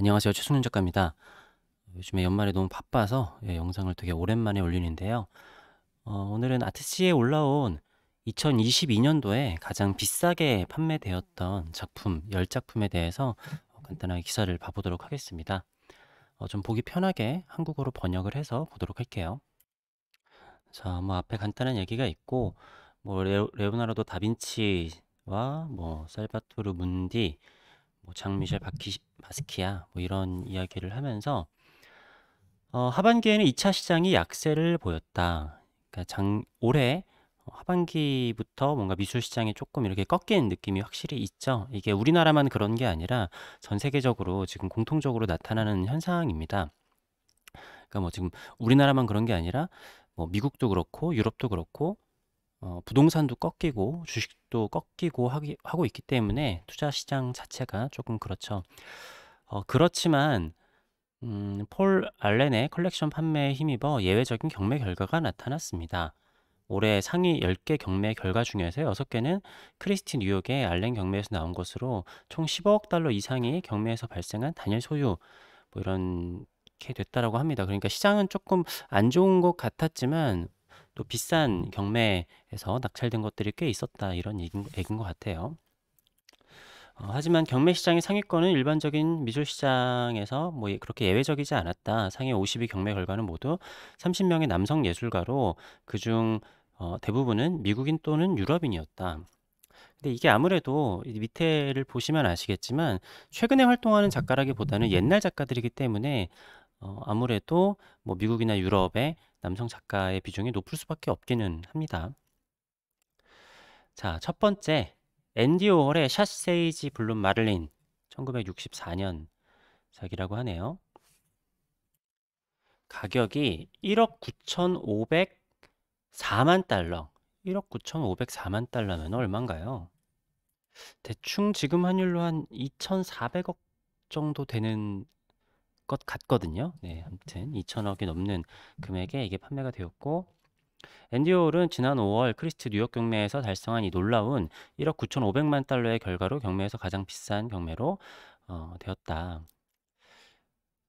안녕하세요. 최순윤 작가입니다. 요즘에 연말에 너무 바빠서 예, 영상을 되게 오랜만에 올리는데요. 어, 오늘은 아트시에 올라온 2022년도에 가장 비싸게 판매되었던 작품 10작품에 대해서 간단하게 기사를 봐보도록 하겠습니다. 어, 좀 보기 편하게 한국어로 번역을 해서 보도록 할게요. 자, 뭐 앞에 간단한 얘기가 있고 뭐 레오, 나르도 다빈치와 뭐 살바토르 문디 뭐 장미셸 바키, 바스키아 뭐 이런 이야기를 하면서 어, 하반기에는 2차 시장이 약세를 보였다. 그러니까 장, 올해 하반기부터 뭔가 미술 시장이 조금 이렇게 꺾인 느낌이 확실히 있죠. 이게 우리나라만 그런 게 아니라 전 세계적으로 지금 공통적으로 나타나는 현상입니다. 그러니까 뭐 지금 우리나라만 그런 게 아니라 뭐 미국도 그렇고 유럽도 그렇고 어, 부동산도 꺾이고 주식도 꺾이고 하기, 하고 있기 때문에 투자 시장 자체가 조금 그렇죠. 어, 그렇지만 음, 폴 알렌의 컬렉션 판매에 힘입어 예외적인 경매 결과가 나타났습니다. 올해 상위 10개 경매 결과 중에서 6개는 크리스티 뉴욕의 알렌 경매에서 나온 것으로 총1 5억 달러 이상이 경매에서 발생한 단일 소유 뭐 이런 렇게 됐다라고 합니다. 그러니까 시장은 조금 안 좋은 것 같았지만 또 비싼 경매에서 낙찰된 것들이 꽤 있었다 이런 얘기인, 얘기인 것 같아요. 어, 하지만 경매 시장의 상위권은 일반적인 미술 시장에서 뭐 예, 그렇게 예외적이지 않았다. 상위 50위 경매 결과는 모두 30명의 남성 예술가로 그중 어, 대부분은 미국인 또는 유럽인이었다. 근데 이게 아무래도 밑에를 보시면 아시겠지만 최근에 활동하는 작가라기보다는 옛날 작가들이기 때문에 어, 아무래도 뭐 미국이나 유럽의 남성 작가의 비중이 높을 수밖에 없기는 합니다. 자, 첫 번째 앤디 오월의 샷세이지 블룸 마를린 1964년 작이라고 하네요. 가격이 1억 9,504만 달러 1억 9,504만 달러면 얼마인가요? 대충 지금 환율로 한 2,400억 정도 되는 것 같거든요. 네, 아무튼 2천억이 넘는 금액에 이게 판매가 되었고 앤디올은 지난 5월 크리스트 뉴욕 경매에서 달성한 이 놀라운 1억 9,500만 달러의 결과로 경매에서 가장 비싼 경매로 어, 되었다.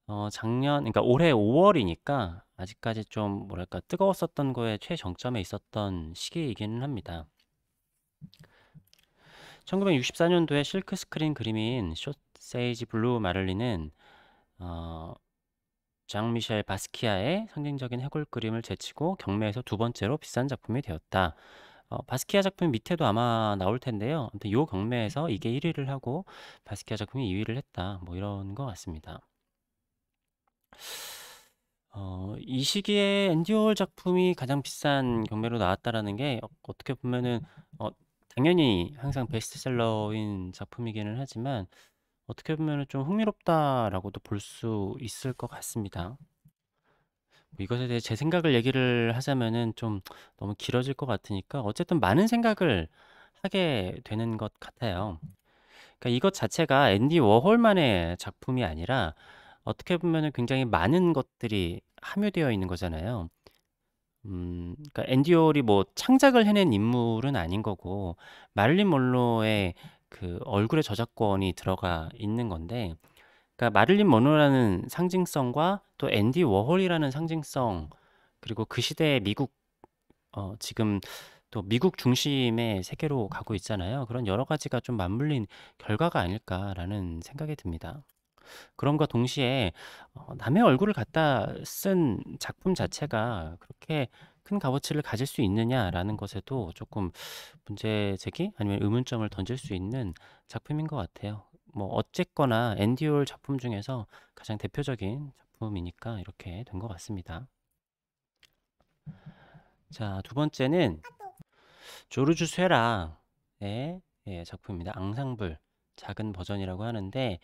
어, 작년, 그러니까 올해 5월이니까 아직까지 좀 뭐랄까 뜨거웠었던 거에 최정점에 있었던 시기이기는 합니다. 1964년도에 실크 스크린 그림인 쇼세이지 블루 마를리는 어, 장미셸 바스키아의 상징적인 해골 그림을 제치고 경매에서 두 번째로 비싼 작품이 되었다. 어, 바스키아 작품 밑에도 아마 나올 텐데요. 아무튼 요 경매에서 음. 이게 1위를 하고 바스키아 작품이 2위를 했다. 뭐 이런 것 같습니다. 어, 이 시기에 앤디올 작품이 가장 비싼 경매로 나왔다라는 게 어, 어떻게 보면은 어, 당연히 항상 베스트셀러인 작품이기는 하지만 어떻게 보면좀 흥미롭다라고도 볼 수 있을 것 같습니다. 뭐 이것에 대해 제 생각을 얘기를 하자면은 좀 너무 길어질 것 같으니까 어쨌든 많은 생각을 하게 되는 것 같아요. 그러니까 이것 자체가 앤디 워홀만의 작품이 아니라 어떻게 보면은 굉장히 많은 것들이 함유되어 있는 거잖아요. 음, 그러니까 앤디 워홀이 뭐 창작을 해낸 인물은 아닌 거고 마린 먼로의 그 얼굴의 저작권이 들어가 있는 건데 그러니까 마릴린 먼로라는 상징성과 또 앤디 워홀이라는 상징성 그리고 그 시대의 미국 어 지금 또 미국 중심의 세계로 가고 있잖아요. 그런 여러 가지가 좀 맞물린 결과가 아닐까라는 생각이 듭니다. 그럼과 동시에 어, 남의 얼굴을 갖다 쓴 작품 자체가 그렇게 큰 값어치를 가질 수 있느냐라는 것에도 조금 문제 제기 아니면 의문점을 던질 수 있는 작품인 것 같아요. 뭐 어쨌거나 앤디 올 작품 중에서 가장 대표적인 작품이니까 이렇게 된 것 같습니다. 자, 두 번째는 조르주 쇠랑의 예, 작품입니다. 앙상블 작은 버전이라고 하는데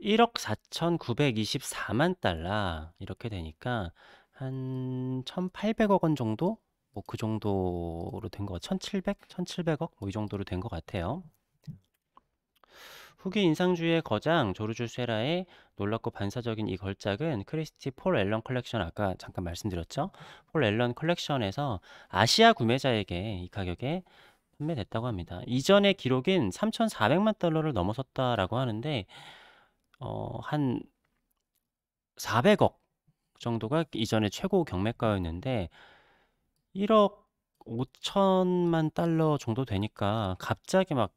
1억 4,924만 달러 이렇게 되니까 한 1,800억 원 정도? 뭐 그 정도로 된 거, 1,700? 1,700억? 뭐 이 정도로 된 것 같아요. 후기 인상주의의 거장 조르주 쇠라의 놀랍고 반사적인 이 걸작은 크리스티 폴 앨런 컬렉션 아까 잠깐 말씀드렸죠. 폴 앨런 컬렉션에서 아시아 구매자에게 이 가격에 판매됐다고 합니다. 이전의 기록인 3,400만 달러를 넘어섰다라고 하는데 어, 한 400억 정도가 이전에 최고 경매가였는데 1억 5천만 달러 정도 되니까 갑자기 막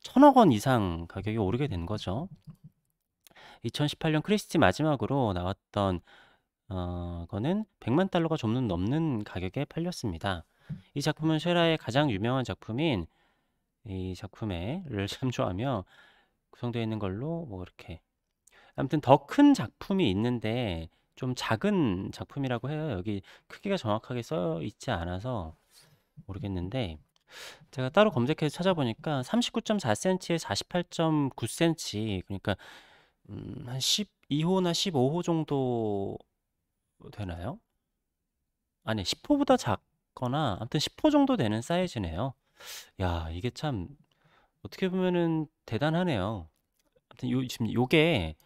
천억 원 이상 가격이 오르게 된 거죠. 2018년 크리스티 마지막으로 나왔던 어, 거는 100만 달러가 좀 넘는 가격에 팔렸습니다. 이 작품은 쉐라의 가장 유명한 작품인 이 작품에를 참조하며 구성되어 있는 걸로 뭐 이렇게 아무튼 더 큰 작품이 있는데 좀 작은 작품이라고 해요. 여기 크기가 정확하게 써 있지 않아서 모르겠는데 제가 따로 검색해서 찾아보니까 39.4cm에 48.9cm 그러니까 음, 한 12호나 15호 정도 되나요? 아니 10호보다 작거나 아무튼 10호 정도 되는 사이즈네요. 야 이게 참 어떻게 보면은 대단하네요. 아무튼 요, 지금 요게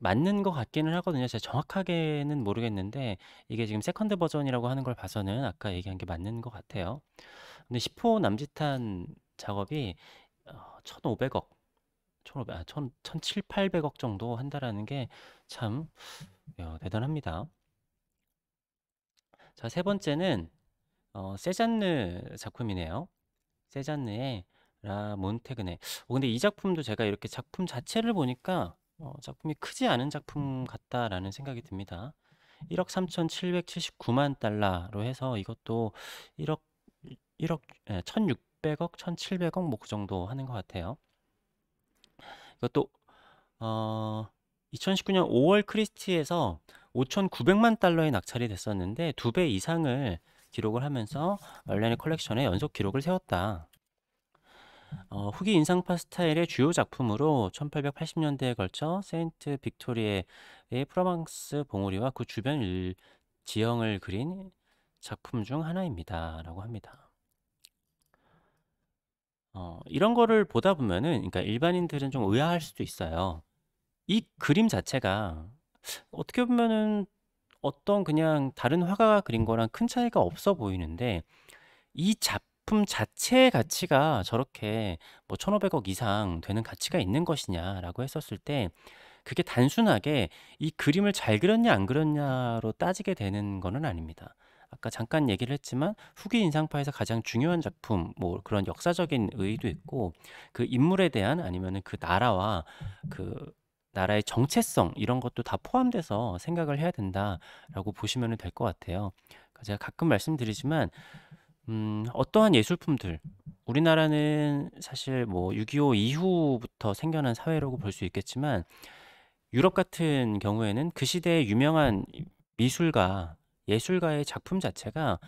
맞는 것 같기는 하거든요. 제가 정확하게는 모르겠는데 이게 지금 세컨드 버전이라고 하는 걸 봐서는 아까 얘기한 게 맞는 것 같아요. 근데 10호 남짓한 작업이 1,500억, 어, 1,500, 아, 1 7 8 0억 정도 한다라는 게 참 대단합니다. 자, 세 번째는 어, 세잔느 작품이네요. 세잔느의 라 몬테그네. 어, 근데 이 작품도 제가 이렇게 작품 자체를 보니까 어, 작품이 크지 않은 작품 같다라는 생각이 듭니다. 1억 3,779만 달러로 해서 이것도 1억 1억 1,600억, 예, 1,700억 뭐그 정도 하는 것 같아요. 이것도 어 2019년 5월 크리스티에서 5,900만 달러에 낙찰이 됐었는데 두 배 이상을 기록을 하면서 얼렌의 컬렉션의 연속 기록을 세웠다. 어, 후기 인상파 스타일의 주요 작품으로 1880년대에 걸쳐 세인트 빅토리의 프로망스 봉우리와 그 주변 일, 지형을 그린 작품 중 하나입니다. 라고 합니다. 어, 이런 거를 보다 보면은, 그러니까 일반인들은 좀 의아할 수도 있어요. 이 그림 자체가 어떻게 보면은 어떤 그냥 다른 화가가 그린 거랑 큰 차이가 없어 보이는데, 이 잡, 제품 자체의 가치가 저렇게 뭐 1,500억 이상 되는 가치가 있는 것이냐라고 했었을 때 그게 단순하게 이 그림을 잘 그렸냐 안 그렸냐로 따지게 되는 거는 아닙니다. 아까 잠깐 얘기를 했지만 후기 인상파에서 가장 중요한 작품 뭐 그런 역사적인 의의도 있고 그 인물에 대한 아니면은 그 나라와 그 나라의 정체성 이런 것도 다 포함돼서 생각을 해야 된다라고 보시면 될 것 같아요. 그러니까 제가 가끔 말씀드리지만 음, 어떠한 예술품들. 우리나라는 사실 뭐 6.25 이후부터 생겨난 사회라고 볼 수 있겠지만 유럽 같은 경우에는 그 시대의 유명한 미술가, 예술가의 작품 자체가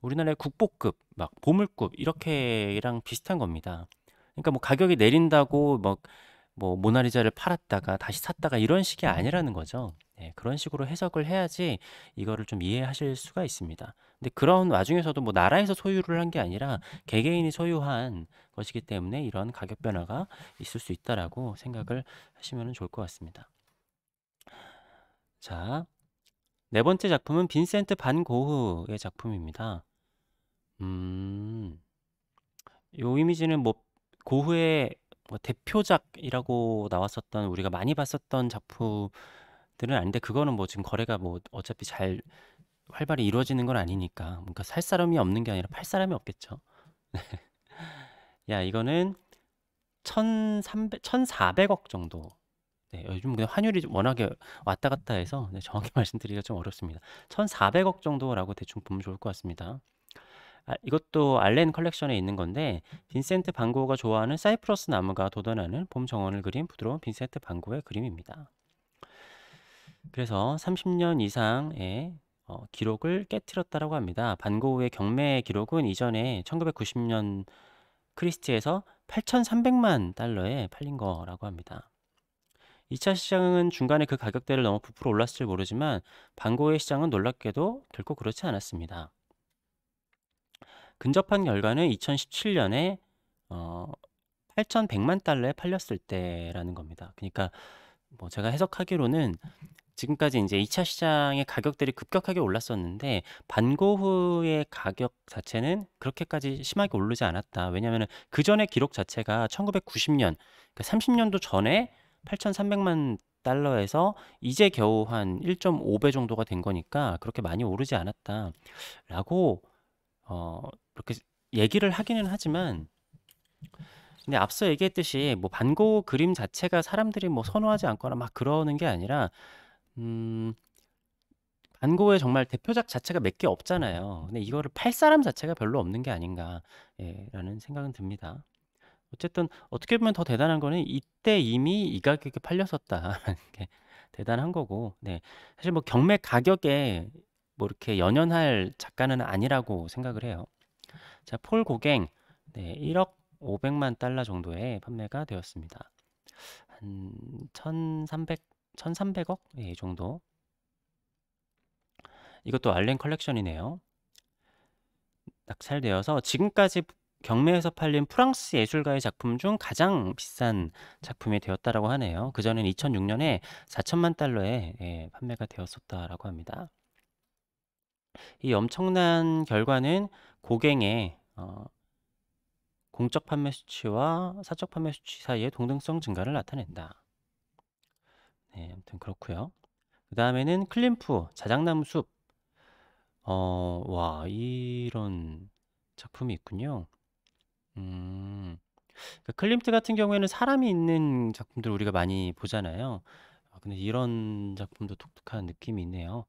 우리나라의 국보급, 막 보물급 이렇게랑 비슷한 겁니다. 그러니까 뭐 가격이 내린다고 막뭐 모나리자를 팔았다가 다시 샀다가 이런 식이 아니라는 거죠. 네, 그런 식으로 해석을 해야지 이거를 좀 이해하실 수가 있습니다. 근데 그런 와중에서도 뭐 나라에서 소유를 한 게 아니라 개개인이 소유한 것이기 때문에 이런 가격 변화가 있을 수 있다라고 생각을 하시면 좋을 것 같습니다. 자, 네 번째 작품은 빈센트 반 고흐의 작품입니다. 음, 요 이미지는 뭐 고흐의 뭐 대표작이라고 나왔었던 우리가 많이 봤었던 작품들은 아닌데 그거는 뭐 지금 거래가 뭐 어차피 잘 활발히 이루어지는 건 아니니까 뭔가 그러니까 살 사람이 없는 게 아니라 팔 사람이 없겠죠. 네. 야 이거는 1,300, 1,400억 정도. 네, 요즘 그냥 환율이 워낙에 왔다 갔다 해서 네, 정확히 말씀드리기가 좀 어렵습니다. 1,400억 정도라고 대충 보면 좋을 것 같습니다. 아, 이것도 알렌 컬렉션에 있는 건데 빈센트 반고가 좋아하는 사이프러스 나무가 돋아나는 봄 정원을 그린 부드러운 빈센트 반고의 그림입니다. 그래서 30년 이상의 어, 기록을 깨뜨렸다라고 합니다. 반고우의 경매 기록은 이전에 1990년 크리스티에서 8,300만 달러에 팔린 거라고 합니다. 2차 시장은 중간에 그 가격대를 너무 부풀어 올랐을지 모르지만 반고의 시장은 놀랍게도 결코 그렇지 않았습니다. 근접한 결과는 2017년에 어 8,100만 달러에 팔렸을 때라는 겁니다. 그러니까 뭐 제가 해석하기로는 지금까지 이제 2차 시장의 가격들이 급격하게 올랐었는데 반고 후의 가격 자체는 그렇게까지 심하게 오르지 않았다. 왜냐하면 그전에 기록 자체가 1990년, 그러니까 30년도 전에 8,300만 달러에서 이제 겨우 한 1.5배 정도가 된 거니까 그렇게 많이 오르지 않았다라고 어 이렇게 얘기를 하기는 하지만 근데 앞서 얘기했듯이 뭐 반고 그림 자체가 사람들이 뭐 선호하지 않거나 막 그러는 게 아니라 음 반고의 정말 대표작 자체가 몇 개 없잖아요. 근데 이거를 팔 사람 자체가 별로 없는 게 아닌가라는 예, 생각은 듭니다. 어쨌든 어떻게 보면 더 대단한 거는 이때 이미 이 가격에 팔렸었다라는 게 대단한 거고, 네 사실 뭐 경매 가격에 뭐 이렇게 연연할 작가는 아니라고 생각을 해요. 자, 폴 고갱 네, 1억 500만 달러 정도에 판매가 되었습니다. 한 1,300, 1,300억 예, 정도. 이것도 알렌 컬렉션이네요. 낙찰되어서 지금까지 경매에서 팔린 프랑스 예술가의 작품 중 가장 비싼 작품이 되었다라고 하네요. 그전엔 2006년에 4천만 달러에 예, 판매가 되었었다라고 합니다. 이 엄청난 결과는 고갱의 어, 공적 판매 수치와 사적 판매 수치 사이의 동등성 증가를 나타낸다. 네, 아무튼 그렇고요. 그 다음에는 클림프 자작나무 숲. 어, 와 이런 작품이 있군요. 음, 그러니까 클림트 같은 경우에는 사람이 있는 작품들 우리가 많이 보잖아요. 아, 근데 이런 작품도 독특한 느낌이 있네요.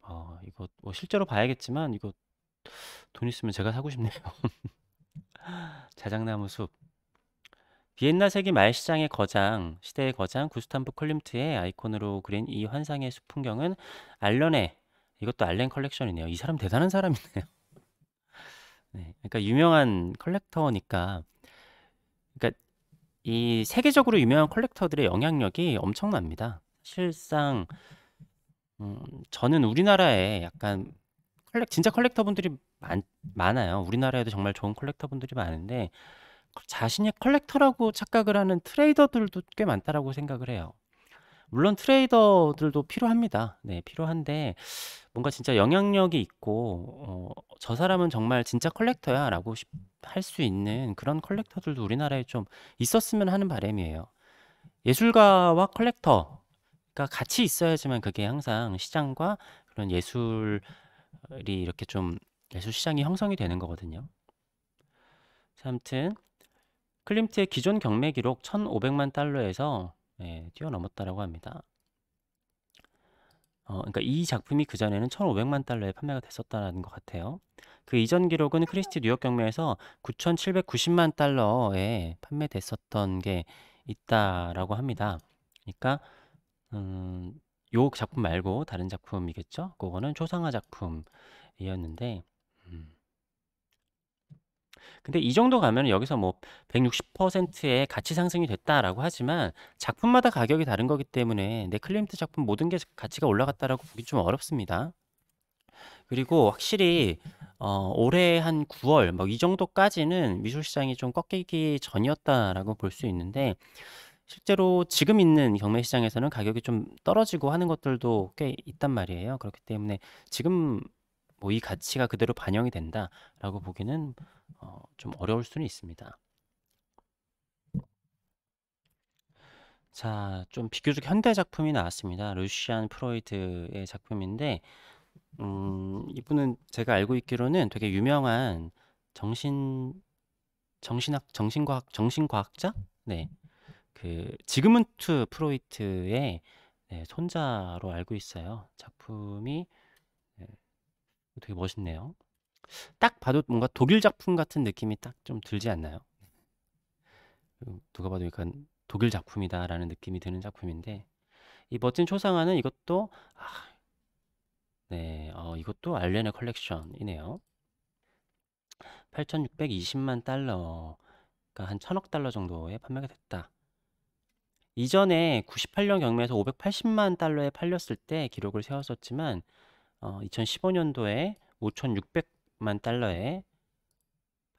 어, 이거 뭐 실제로 봐야겠지만 이거 돈 있으면 제가 사고 싶네요. 자작나무 숲. 비엔나 세계말 시장의 거장, 시대의 거장 구스탄브 클림트의 아이콘으로 그린 이 환상의 숲 풍경은 알런의 이것도 알렌 컬렉션이네요. 이 사람 대단한 사람이네요. 네, 그러니까 유명한 컬렉터니까, 그러니까 이 세계적으로 유명한 컬렉터들의 영향력이 엄청납니다. 실상 음, 저는 우리나라에 약간 컬렉 진짜 컬렉터분들이 많, 많아요. 우리나라에도 정말 좋은 컬렉터분들이 많은데 그 자신이 컬렉터라고 착각을 하는 트레이더들도 꽤 많다라고 생각을 해요. 물론 트레이더들도 필요합니다. 네, 필요한데 뭔가 진짜 영향력이 있고 어, 저 사람은 정말 진짜 컬렉터야라고 할 수 있는 그런 컬렉터들도 우리나라에 좀 있었으면 하는 바람이에요. 예술가와 컬렉터가 같이 있어야지만 그게 항상 시장과 그런 예술 이렇게 좀예술 시장이 형성이 되는 거거든요. 아무튼 클림트의 기존 경매 기록 1,500만 달러에서 예, 뛰어넘었다라고 합니다. 어, 그러니까 이 작품이 그 전에는 1,500만 달러에 판매가 됐었다는 것 같아요. 그 이전 기록은 크리스티 뉴욕 경매에서 9,790만 달러에 판매됐었던 게 있다라고 합니다. 그러니까 음, 요 작품 말고 다른 작품이겠죠? 그거는 초상화 작품이었는데 음. 근데 이 정도 가면 여기서 뭐 160%의 가치 상승이 됐다라고 하지만 작품마다 가격이 다른 거기 때문에 네클림트 작품 모든 게 가치가 올라갔다라고 보기 좀 어렵습니다. 그리고 확실히 어, 올해 한 9월 뭐 이 정도까지는 미술 시장이 좀 꺾이기 전이었다라고 볼 수 있는데 실제로 지금 있는 경매 시장에서는 가격이 좀 떨어지고 하는 것들도 꽤 있단 말이에요. 그렇기 때문에 지금 뭐 이 가치가 그대로 반영이 된다라고 보기는 어, 좀 어려울 수는 있습니다. 자, 좀 비교적 현대 작품이 나왔습니다. 루시안 프로이드의 작품인데, 음, 이분은 제가 알고 있기로는 되게 유명한 정신 정신학 정신과학 정신과학자? 네. 그 지그문트 프로이트의 네, 손자로 알고 있어요. 작품이 네, 되게 멋있네요. 딱 봐도 뭔가 독일 작품 같은 느낌이 딱 좀 들지 않나요? 음, 누가 봐도 약간 독일 작품이다라는 느낌이 드는 작품인데 이 멋진 초상화는 이것도 아, 네, 어, 이것도 알렌의 컬렉션이네요. 8,620만 달러가 한 천억 달러 정도에 판매가 됐다. 이전에 98년 경매에서 580만 달러에 팔렸을 때 기록을 세웠었지만 어, 2015년도에 5,600만 달러에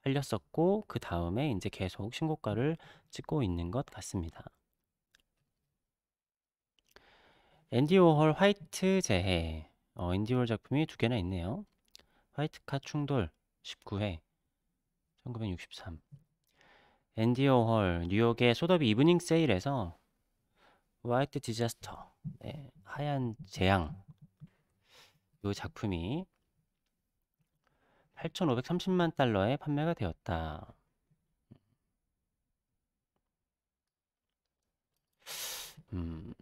팔렸었고 그 다음에 이제 계속 신고가를 찍고 있는 것 같습니다. 앤디 오홀 화이트 재해 어, 앤디 오홀 작품이 두 개나 있네요. 화이트카 충돌 19회 1963 앤디 오홀 뉴욕의 소더비 이브닝 세일에서 화이트 디자스터 네, 하얀 재앙 이 작품이 8,530만 달러에 판매가 되었다. 음,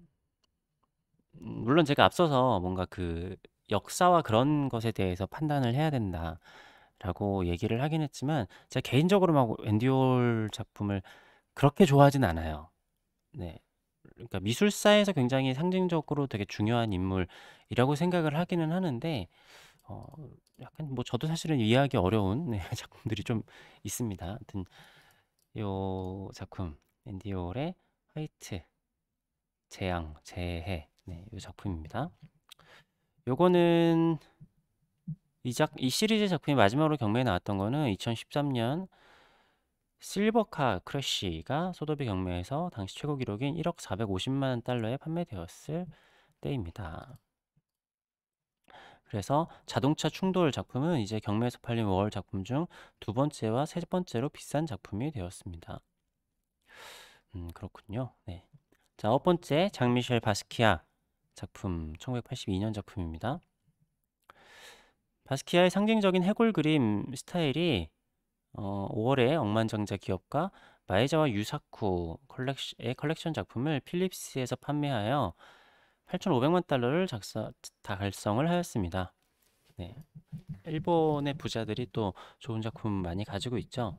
물론 제가 앞서서 뭔가 그 역사와 그런 것에 대해서 판단을 해야 된다라고 얘기를 하긴 했지만 제가 개인적으로 막 앤디올 작품을 그렇게 좋아하진 않아요. 네. 그러니까 미술사에서 굉장히 상징적으로 되게 중요한 인물이라고 생각을 하기는 하는데 어 약간 뭐 저도 사실은 이해하기 어려운 네, 작품들이 좀 있습니다. 하여튼 요 작품 앤디 올의 화이트 재앙 재해 네, 요 작품입니다. 요거는 이작이 시리즈 작품이 마지막으로 경매에 나왔던 거는 2013년 실버카 크래쉬가소도비 경매에서 당시 최고 기록인 1억 450만 달러에 판매되었을 때입니다. 그래서 자동차 충돌 작품은 이제 경매에서 팔린 월 작품 중 두 번째와 세 번째로 비싼 작품이 되었습니다. 음, 그렇군요. 네. 자, 첫 번째 장미셸 바스키아 작품 1982년 작품입니다. 바스키아의 상징적인 해골 그림 스타일이 어, 5월에 억만장자 기업가 마에자와 유사쿠의 컬렉션 작품을 필립스에서 판매하여 8,500만 달러를 작사, 달성을 하였습니다. 네. 일본의 부자들이 또 좋은 작품 많이 가지고 있죠.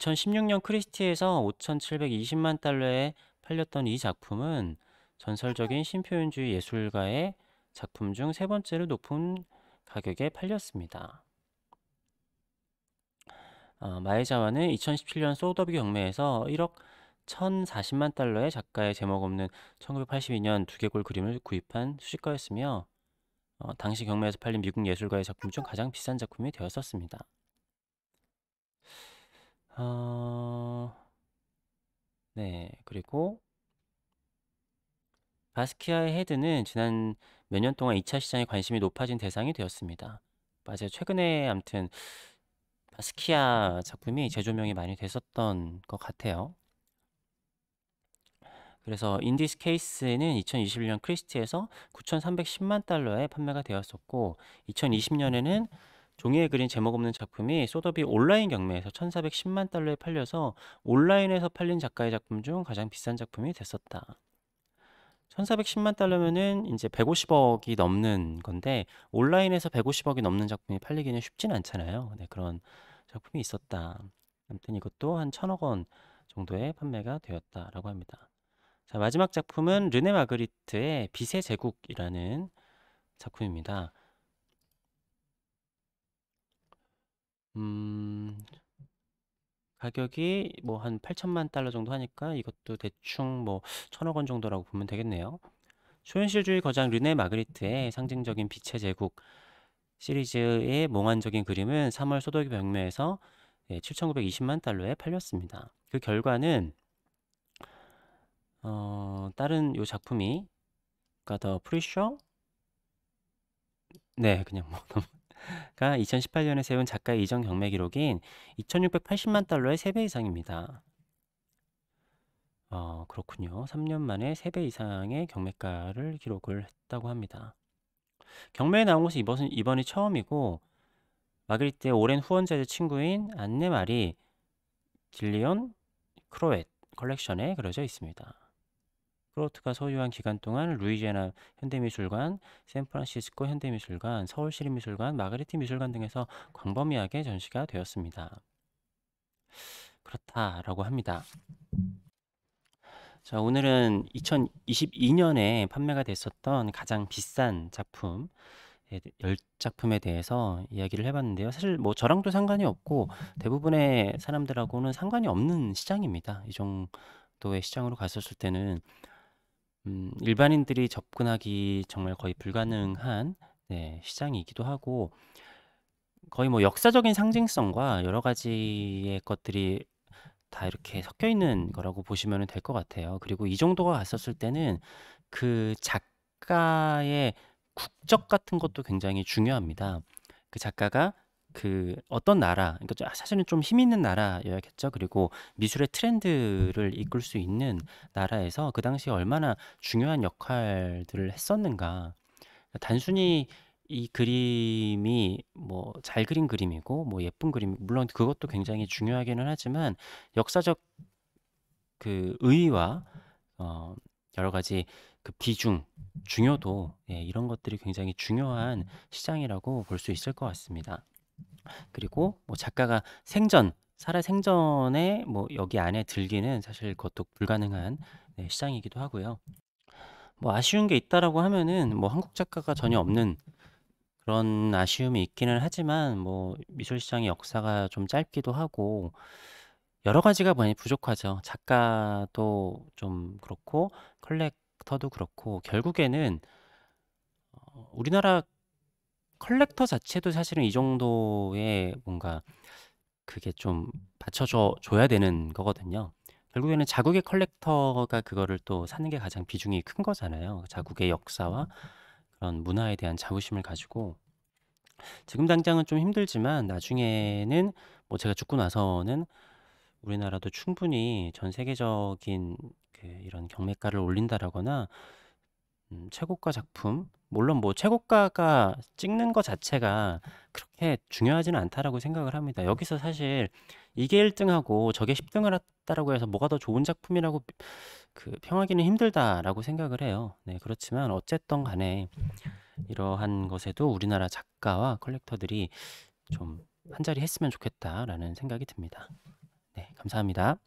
2016년 크리스티에서 5,720만 달러에 팔렸던 이 작품은 전설적인 신표현주의 예술가의 작품 중 세 번째로 높은 가격에 팔렸습니다. 어, 마에자와는 2017년 소더비 경매에서 1억 1,040만 달러의 작가의 제목 없는 1982년 두개골 그림을 구입한 수식가였으며 어, 당시 경매에서 팔린 미국 예술가의 작품 중 가장 비싼 작품이 되었었습니다. 어... 네, 그리고 바스키아의 헤드는 지난 몇 년 동안 2차 시장에 관심이 높아진 대상이 되었습니다. 맞아요. 최근에 암튼 스키야 작품이 재조명이 많이 됐었던 것 같아요. 그래서 인디스 케이스는 2021년 크리스티에서 9,310만 달러에 판매가 되었었고 2020년에는 종이에 그린 제목 없는 작품이 소더비 온라인 경매에서 1,410만 달러에 팔려서 온라인에서 팔린 작가의 작품 중 가장 비싼 작품이 됐었다. 1,410만 달러면은 인제 150억이 넘는 건데 온라인에서 150억이 넘는 작품이 팔리기는 쉽진 않잖아요. 네 그런 작품이 있었다. 아무튼 이것도 한 1,000억 원 정도에 판매가 되었다라고 합니다. 자 마지막 작품은 르네 마그리트의 빛의 제국이라는 작품입니다. 음... 가격이 뭐 한 8천만 달러 정도 하니까 이것도 대충 뭐 천억 원 정도라고 보면 되겠네요. 초현실주의 거장 르네 마그리트의 상징적인 빛의 제국 시리즈의 몽환적인 그림은 3월 소도기 병매에서 7,920만 달러에 팔렸습니다. 그 결과는 어, 다른 요 작품이 그러니까 더 프리쇼 네 그냥 뭐 가 2018년에 세운 작가의 이전 경매 기록인 2680만 달러의 3배 이상입니다. 어, 그렇군요. 3년 만에 3배 이상의 경매가를 기록을 했다고 합니다. 경매에 나온 것이 이번, 이번이 처음이고 마그리트의 오랜 후원자의 친구인 안네마리 딜리온 크로엣 컬렉션에 그려져 있습니다. 프로트가 소유한 기간 동안 루이지애나 현대미술관, 샌프란시스코 현대미술관, 서울시립미술관, 마그리티 미술관 등에서 광범위하게 전시가 되었습니다. 그렇다라고 합니다. 자, 오늘은 2022년에 판매가 됐었던 가장 비싼 작품, 예, 열 작품에 대해서 이야기를 해봤는데요. 사실 뭐 저랑도 상관이 없고 대부분의 사람들하고는 상관이 없는 시장입니다. 이 정도의 시장으로 갔었을 때는 음 일반인들이 접근하기 정말 거의 불가능한 네 시장이기도 하고 거의 뭐 역사적인 상징성과 여러 가지의 것들이 다 이렇게 섞여 있는 거라고 보시면될 것 같아요. 그리고 이 정도가 갔었을 때는 그 작가의 국적 같은 것도 굉장히 중요합니다. 그 작가가 그 어떤 나라, 그러니까 좀 사실은 좀 힘 있는 나라여야겠죠. 그리고 미술의 트렌드를 이끌 수 있는 나라에서 그 당시에 얼마나 중요한 역할들을 했었는가. 그러니까 단순히 이 그림이 뭐 잘 그린 그림이고 뭐 예쁜 그림 물론 그것도 굉장히 중요하기는 하지만 역사적 그 의의와 어 여러 가지 그 비중 중요도 예, 이런 것들이 굉장히 중요한 시장이라고 볼 수 있을 것 같습니다. 그리고 뭐 작가가 생전 살아 생전에 뭐 여기 안에 들기는 사실 그것도 불가능한 네, 시장이기도 하고요. 뭐 아쉬운 게 있다라고 하면은 뭐 한국 작가가 전혀 없는 그런 아쉬움이 있기는 하지만 뭐 미술 시장의 역사가 좀 짧기도 하고 여러 가지가 많이 부족하죠. 작가도 좀 그렇고 컬렉터도 그렇고 결국에는 어, 우리나라 컬렉터 자체도 사실은 이 정도의 뭔가 그게 좀 받쳐줘 줘야 되는 거거든요. 결국에는 자국의 컬렉터가 그거를 또 사는 게 가장 비중이 큰 거잖아요. 자국의 역사와 음. 그런 문화에 대한 자부심을 가지고 지금 당장은 좀 힘들지만 나중에는 뭐 제가 죽고 나서는 우리나라도 충분히 전 세계적인 그 이런 경매가를 올린다라거나 음, 최고가 작품 물론 뭐 최고가가 찍는 것 자체가 그렇게 중요하지는 않다라고 생각을 합니다. 여기서 사실 이게 1등하고 저게 10등을 했다라고 해서 뭐가 더 좋은 작품이라고 그 평하기는 힘들다라고 생각을 해요. 네, 그렇지만 어쨌든 간에 이러한 것에도 우리나라 작가와 컬렉터들이 좀 한자리 했으면 좋겠다라는 생각이 듭니다. 네, 감사합니다.